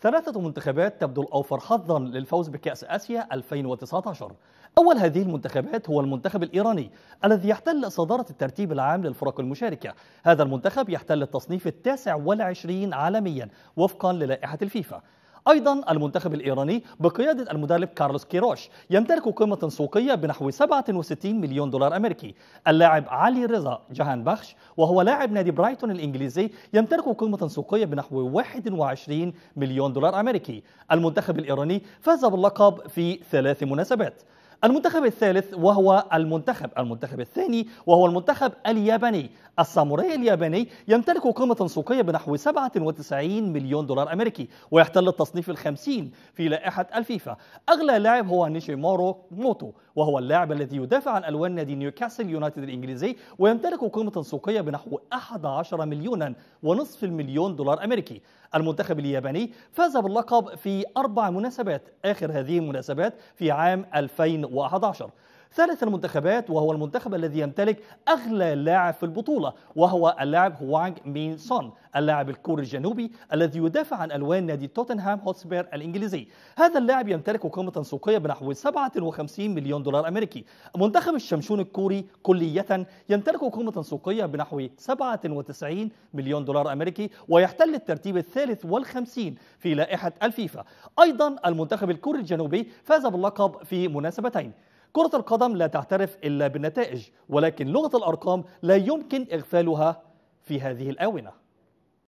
ثلاثة منتخبات تبدو الأوفر حظا للفوز بكأس آسيا 2019 أول هذه المنتخبات هو المنتخب الإيراني الذي يحتل صدارة الترتيب العام للفرق المشاركة هذا المنتخب يحتل التصنيف التاسع والعشرين عالميا وفقا للائحة الفيفا أيضا المنتخب الإيراني بقيادة المدرب كارلوس كيروش يمتلك قيمة سوقية بنحو 67 مليون دولار أمريكي اللاعب علي رضا جهان بخش وهو لاعب نادي برايتون الإنجليزي يمتلك قيمة سوقية بنحو 21 مليون دولار أمريكي المنتخب الإيراني فاز باللقب في ثلاث مناسبات المنتخب الثالث وهو المنتخب المنتخب الثاني وهو المنتخب الياباني الساموراي الياباني يمتلك قيمة سوقية بنحو 97 مليون دولار أمريكي ويحتل التصنيف الخمسين في لائحة الفيفا أغلى لاعب هو نيشيمورو موتو وهو اللاعب الذي يدافع عن ألوان نادي نيوكاسل يونايتد الإنجليزي ويمتلك قيمة سوقية بنحو 11 مليونا ونصف المليون دولار أمريكي المنتخب الياباني فاز باللقب في أربع مناسبات آخر هذه المناسبات في عام 2011 ثالث المنتخبات وهو المنتخب الذي يمتلك أغلى لاعب في البطولة وهو اللاعب هوانغ مين سون اللاعب الكوري الجنوبي الذي يدافع عن ألوان نادي توتنهام هوتسبير الإنجليزي هذا اللاعب يمتلك قيمة سوقية بنحو 57 مليون دولار أمريكي منتخب الشمشون الكوري كلية يمتلك قيمة سوقية بنحو 97 مليون دولار أمريكي ويحتل الترتيب الثالث والخمسين في لائحة الفيفا أيضا المنتخب الكوري الجنوبي فاز باللقب في مناسبتين كرة القدم لا تعترف إلا بالنتائج ولكن لغة الأرقام لا يمكن إغفالها في هذه الآونة